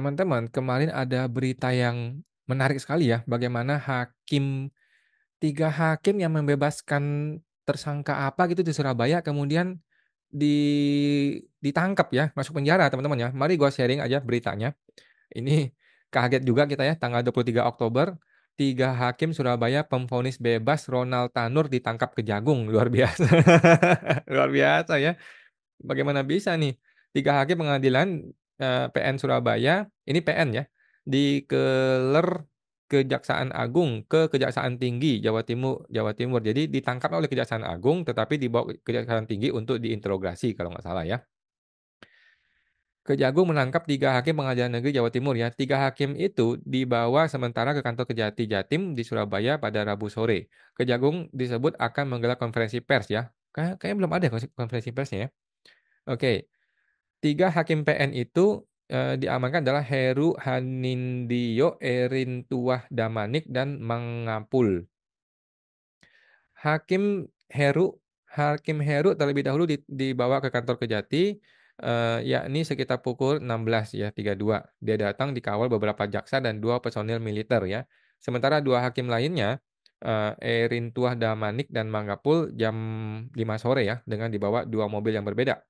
Teman-teman, kemarin ada berita yang menarik sekali ya, bagaimana hakim tiga hakim yang membebaskan tersangka apa gitu di Surabaya kemudian di ditangkap ya, masuk penjara teman-teman ya. Mari gua sharing aja beritanya. Ini kaget juga kita ya, tanggal 23 Oktober tiga hakim Surabaya pemfonis bebas Ronald Tanur ditangkap ke Jagung. Luar biasa. Luar biasa ya. Bagaimana bisa nih? Tiga hakim pengadilan Eh, PN Surabaya, ini PN ya, di Keler Kejaksaan Agung ke Kejaksaan Tinggi Jawa Timur Jawa Timur. Jadi ditangkap oleh Kejaksaan Agung tetapi dibawa ke Kejaksaan Tinggi untuk diinterogasi kalau nggak salah ya. Kejagung menangkap tiga hakim pengadilan negeri Jawa Timur ya. Tiga hakim itu dibawa sementara ke kantor Kejati Jatim di Surabaya pada Rabu sore. Kejagung disebut akan menggelar konferensi pers ya. kayaknya belum ada konferensi persnya ya. Oke, Tiga hakim PN itu eh, diamankan adalah Heru Hanindio, Erin Tuah Damanik, dan Mangapul. Hakim Heru, Hakim Heru terlebih dahulu dibawa ke kantor Kejati, eh, yakni sekitar pukul 16 ya 32. Dia datang dikawal beberapa jaksa dan dua personil militer ya. Sementara dua hakim lainnya uh, Erin Tuah Damanik dan Mangapul, jam 5 sore ya dengan dibawa dua mobil yang berbeda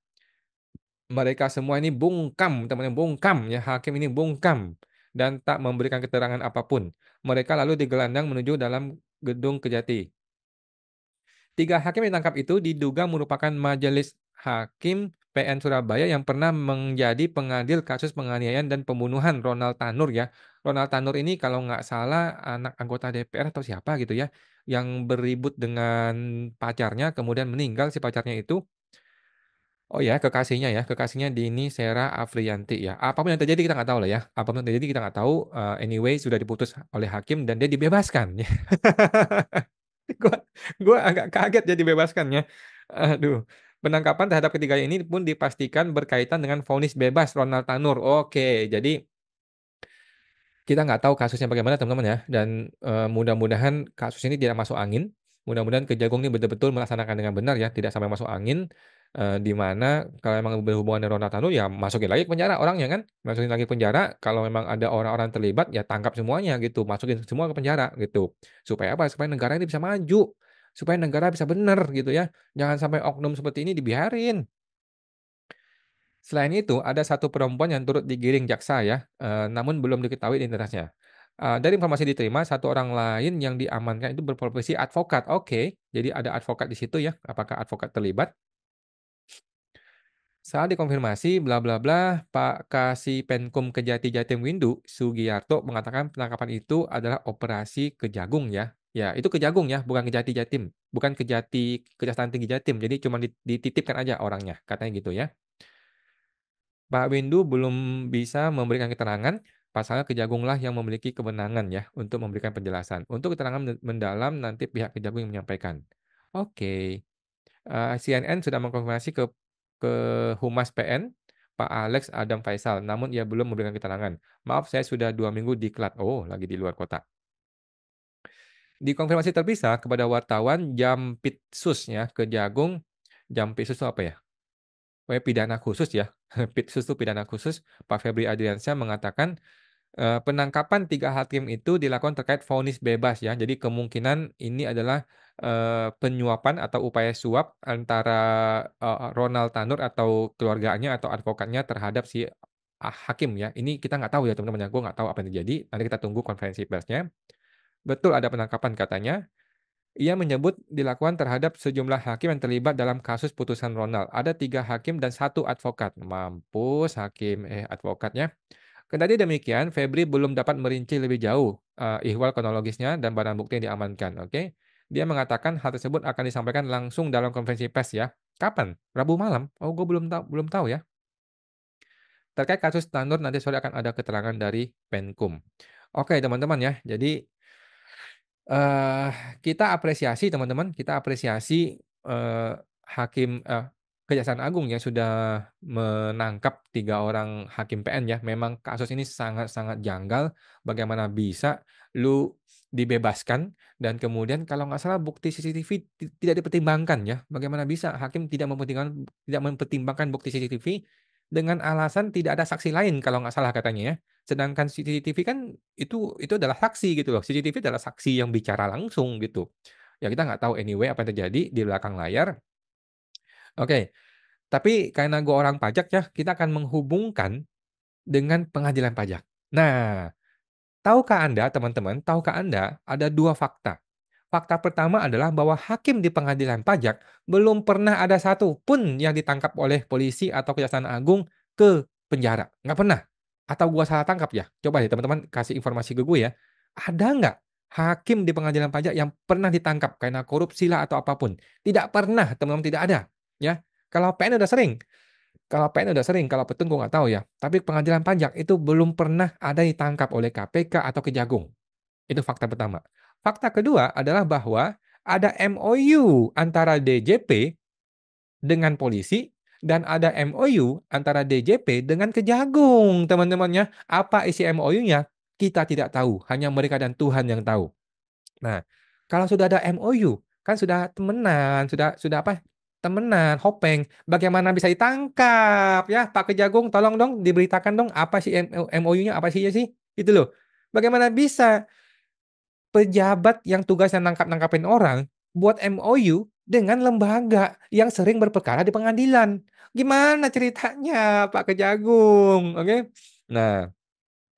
mereka semua ini bungkam, teman-teman bungkam ya, hakim ini bungkam dan tak memberikan keterangan apapun. Mereka lalu digelandang menuju dalam gedung Kejati. Tiga hakim yang ditangkap itu diduga merupakan majelis hakim PN Surabaya yang pernah menjadi pengadil kasus penganiayaan dan pembunuhan Ronald Tanur ya. Ronald Tanur ini kalau nggak salah anak anggota DPR atau siapa gitu ya yang beribut dengan pacarnya kemudian meninggal si pacarnya itu Oh ya, kekasihnya ya, kekasihnya Dini Sera Afrianti ya. Apapun yang terjadi kita nggak tahu lah ya. Apapun yang terjadi kita nggak tahu. Uh, anyway, sudah diputus oleh hakim dan dia dibebaskan. gue gua agak kaget ya dibebaskannya. Aduh. Penangkapan terhadap ketiga ini pun dipastikan berkaitan dengan vonis bebas Ronald Tanur. Oke, jadi kita nggak tahu kasusnya bagaimana teman-teman ya. Dan uh, mudah-mudahan kasus ini tidak masuk angin. Mudah-mudahan kejagung ini betul-betul melaksanakan dengan benar ya, tidak sampai masuk angin Uh, di mana kalau memang berhubungan dengan Ronald ya masukin lagi ke penjara orangnya kan masukin lagi ke penjara kalau memang ada orang-orang terlibat ya tangkap semuanya gitu masukin semua ke penjara gitu supaya apa supaya negara ini bisa maju supaya negara bisa benar gitu ya jangan sampai oknum seperti ini dibiarin selain itu ada satu perempuan yang turut digiring jaksa ya uh, namun belum diketahui identitasnya Uh, dari informasi diterima, satu orang lain yang diamankan itu berprofesi advokat. Oke, okay. jadi ada advokat di situ ya. Apakah advokat terlibat? Saat dikonfirmasi, bla bla bla, Pak Kasih Penkum Kejati Jatim Windu, Sugiarto mengatakan penangkapan itu adalah operasi kejagung ya. Ya, itu kejagung ya, bukan kejati jatim. Bukan kejati kejaksaan tinggi jatim. Jadi cuma dititipkan aja orangnya, katanya gitu ya. Pak Windu belum bisa memberikan keterangan, pasalnya kejagunglah yang memiliki kewenangan ya untuk memberikan penjelasan. Untuk keterangan mendalam nanti pihak kejagung yang menyampaikan. Oke, okay. uh, eh, CNN sudah mengkonfirmasi ke ke Humas PN, Pak Alex Adam Faisal, namun ia belum memberikan keterangan. Maaf, saya sudah dua minggu di Klat. Oh, lagi di luar kota. Dikonfirmasi terpisah kepada wartawan jam pitsus ya ke Jagung. Jam pitsus itu apa ya? Pokoknya pidana khusus ya. pitsus itu pidana khusus. Pak Febri Adriansyah mengatakan Eh, penangkapan tiga hakim itu dilakukan terkait vonis bebas ya. Jadi kemungkinan ini adalah eh, penyuapan atau upaya suap antara eh, Ronald Tanur atau keluarganya atau advokatnya terhadap si ah, hakim ya. Ini kita nggak tahu ya teman-teman. Ya. Gue nggak tahu apa yang terjadi. Nanti kita tunggu konferensi persnya. Betul ada penangkapan katanya. Ia menyebut dilakukan terhadap sejumlah hakim yang terlibat dalam kasus putusan Ronald. Ada tiga hakim dan satu advokat. Mampus hakim eh advokatnya. Kendati demikian, Febri belum dapat merinci lebih jauh uh, ihwal kronologisnya dan barang bukti yang diamankan. Oke, okay? dia mengatakan hal tersebut akan disampaikan langsung dalam konvensi pers ya. Kapan? Rabu malam? Oh, gue belum tahu, belum tahu ya. Terkait kasus Tanur nanti sore akan ada keterangan dari Penkum. Oke, okay, teman-teman ya. Jadi uh, kita apresiasi teman-teman, kita apresiasi uh, hakim uh, Kejaksaan Agung yang sudah menangkap tiga orang hakim PN ya. Memang kasus ini sangat-sangat janggal. Bagaimana bisa lu dibebaskan dan kemudian kalau nggak salah bukti CCTV tidak dipertimbangkan ya. Bagaimana bisa hakim tidak mempertimbangkan tidak mempertimbangkan bukti CCTV dengan alasan tidak ada saksi lain kalau nggak salah katanya ya. Sedangkan CCTV kan itu itu adalah saksi gitu loh. CCTV adalah saksi yang bicara langsung gitu. Ya kita nggak tahu anyway apa yang terjadi di belakang layar Oke, tapi karena gue orang pajak ya, kita akan menghubungkan dengan pengadilan pajak. Nah, tahukah Anda teman-teman, tahukah Anda ada dua fakta. Fakta pertama adalah bahwa hakim di pengadilan pajak belum pernah ada satu pun yang ditangkap oleh polisi atau kejaksaan agung ke penjara. Nggak pernah. Atau gue salah tangkap ya? Coba deh teman-teman kasih informasi ke gue ya. Ada nggak hakim di pengadilan pajak yang pernah ditangkap karena korupsi lah atau apapun? Tidak pernah, teman-teman tidak ada ya kalau PN udah sering kalau PN udah sering kalau petunggu nggak tahu ya tapi pengadilan pajak itu belum pernah ada ditangkap oleh KPK atau kejagung itu fakta pertama fakta kedua adalah bahwa ada MOU antara DJP dengan polisi dan ada MOU antara DJP dengan kejagung teman-temannya apa isi MOU-nya kita tidak tahu hanya mereka dan Tuhan yang tahu nah kalau sudah ada MOU kan sudah temenan sudah sudah apa temenan, hopeng, bagaimana bisa ditangkap ya Pak Kejagung tolong dong diberitakan dong apa sih MOU-nya apa sih ya sih itu loh bagaimana bisa pejabat yang tugasnya nangkap-nangkapin orang buat MOU dengan lembaga yang sering berperkara di pengadilan gimana ceritanya Pak Kejagung oke okay? nah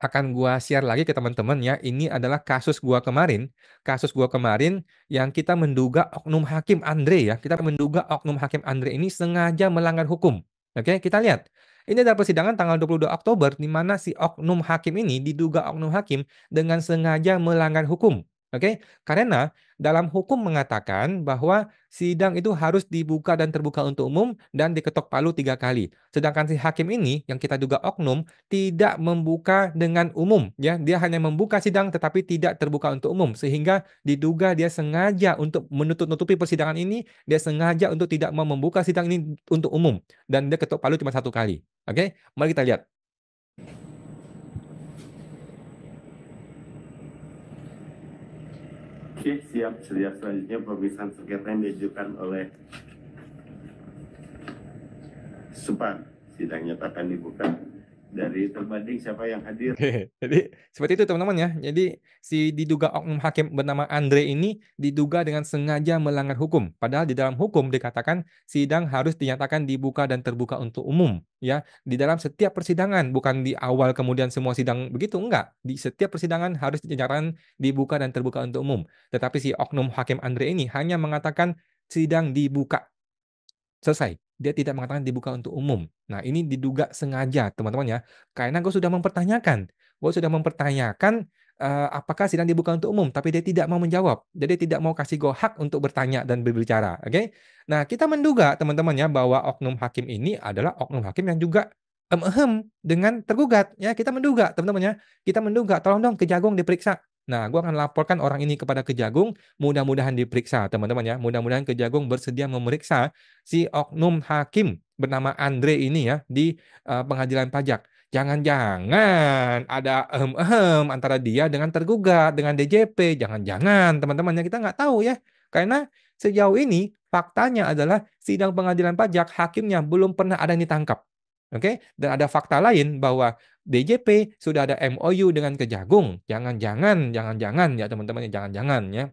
akan gua share lagi ke teman-teman ya. Ini adalah kasus gua kemarin, kasus gua kemarin yang kita menduga oknum hakim Andre ya. Kita menduga oknum hakim Andre ini sengaja melanggar hukum. Oke, kita lihat. Ini adalah persidangan tanggal 22 Oktober di mana si oknum hakim ini diduga oknum hakim dengan sengaja melanggar hukum. Oke, okay? karena dalam hukum mengatakan bahwa sidang itu harus dibuka dan terbuka untuk umum dan diketok palu tiga kali. Sedangkan si hakim ini yang kita duga oknum tidak membuka dengan umum, ya dia hanya membuka sidang tetapi tidak terbuka untuk umum sehingga diduga dia sengaja untuk menutup-nutupi persidangan ini, dia sengaja untuk tidak membuka sidang ini untuk umum dan dia ketok palu cuma satu kali. Oke, okay? mari kita lihat. Oke, siap. Siap. Selanjutnya pemeriksaan sengketa yang diajukan oleh Supan. Sidang nyatakan dibuka dari terbanding siapa yang hadir. Jadi seperti itu teman-teman ya. Jadi si diduga oknum hakim bernama Andre ini diduga dengan sengaja melanggar hukum. Padahal di dalam hukum dikatakan sidang harus dinyatakan dibuka dan terbuka untuk umum ya. Di dalam setiap persidangan bukan di awal kemudian semua sidang begitu enggak. Di setiap persidangan harus dinyatakan dibuka dan terbuka untuk umum. Tetapi si oknum hakim Andre ini hanya mengatakan sidang dibuka. Selesai dia tidak mengatakan dibuka untuk umum. Nah, ini diduga sengaja, teman-teman ya. Karena gue sudah mempertanyakan. Gue sudah mempertanyakan uh, apakah sidang dibuka untuk umum, tapi dia tidak mau menjawab. Jadi tidak mau kasih gue hak untuk bertanya dan berbicara. Oke? Okay? Nah, kita menduga, teman-teman ya, bahwa oknum hakim ini adalah oknum hakim yang juga em dengan tergugat ya kita menduga teman-teman ya kita menduga tolong dong kejagung diperiksa Nah, gue akan laporkan orang ini kepada Kejagung, mudah-mudahan diperiksa, teman-teman ya. Mudah-mudahan Kejagung bersedia memeriksa si oknum hakim bernama Andre ini ya di uh, pengadilan pajak. Jangan-jangan ada ehem-ehem antara dia dengan tergugat, dengan DJP. Jangan-jangan, teman-teman ya, kita nggak tahu ya. Karena sejauh ini faktanya adalah sidang pengadilan pajak hakimnya belum pernah ada yang ditangkap. Oke, okay? dan ada fakta lain bahwa DJP sudah ada MOU dengan Kejagung. Jangan-jangan, jangan-jangan ya teman-teman, ya, jangan-jangan ya.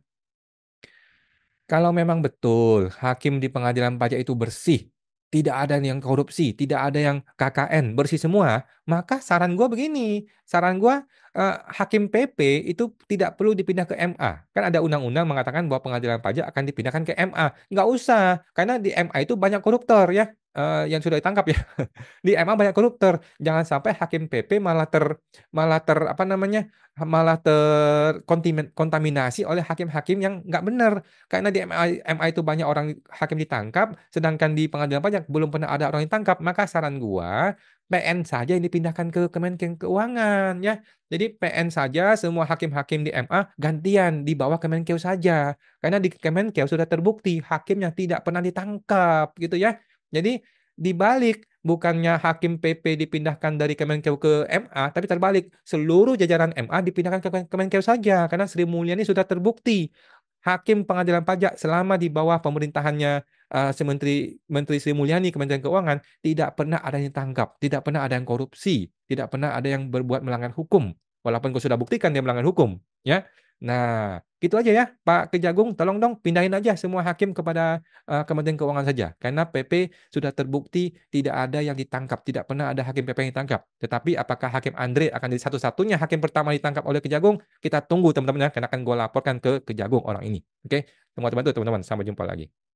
Kalau memang betul hakim di pengadilan pajak itu bersih, tidak ada yang korupsi, tidak ada yang KKN, bersih semua, maka saran gue begini, saran gue eh, hakim PP itu tidak perlu dipindah ke MA. Kan ada undang-undang mengatakan bahwa pengadilan pajak akan dipindahkan ke MA. Nggak usah, karena di MA itu banyak koruptor ya. Eh, yang sudah ditangkap ya. Di emang banyak koruptor. Jangan sampai hakim PP malah ter malah ter apa namanya? malah terkontaminasi oleh hakim-hakim yang nggak benar. Karena di MA, MA itu banyak orang hakim ditangkap, sedangkan di pengadilan pajak belum pernah ada orang ditangkap. Maka saran gua PN saja yang dipindahkan ke Kemenkeu Keuangan ya. Jadi PN saja semua hakim-hakim di MA gantian di bawah Kemenkeu saja. Karena di Kemenkeu sudah terbukti hakim yang tidak pernah ditangkap gitu ya. Jadi dibalik bukannya hakim PP dipindahkan dari Kemenkeu ke MA, tapi terbalik seluruh jajaran MA dipindahkan ke Kemenkeu saja karena Sri Mulyani sudah terbukti hakim pengadilan pajak selama di bawah pemerintahannya uh, Menteri Menteri Sri Mulyani Kementerian Keuangan tidak pernah ada yang tangkap, tidak pernah ada yang korupsi, tidak pernah ada yang berbuat melanggar hukum walaupun kau sudah buktikan dia melanggar hukum, ya. Nah, gitu aja ya, Pak Kejagung, tolong dong pindahin aja semua hakim kepada uh, Kementerian Keuangan saja, karena PP sudah terbukti tidak ada yang ditangkap, tidak pernah ada hakim PP yang ditangkap. Tetapi apakah hakim Andre akan jadi satu-satunya hakim pertama ditangkap oleh Kejagung? Kita tunggu teman-teman ya, karena akan gue laporkan ke Kejagung orang ini. Oke, teman teman itu teman-teman, sampai jumpa lagi.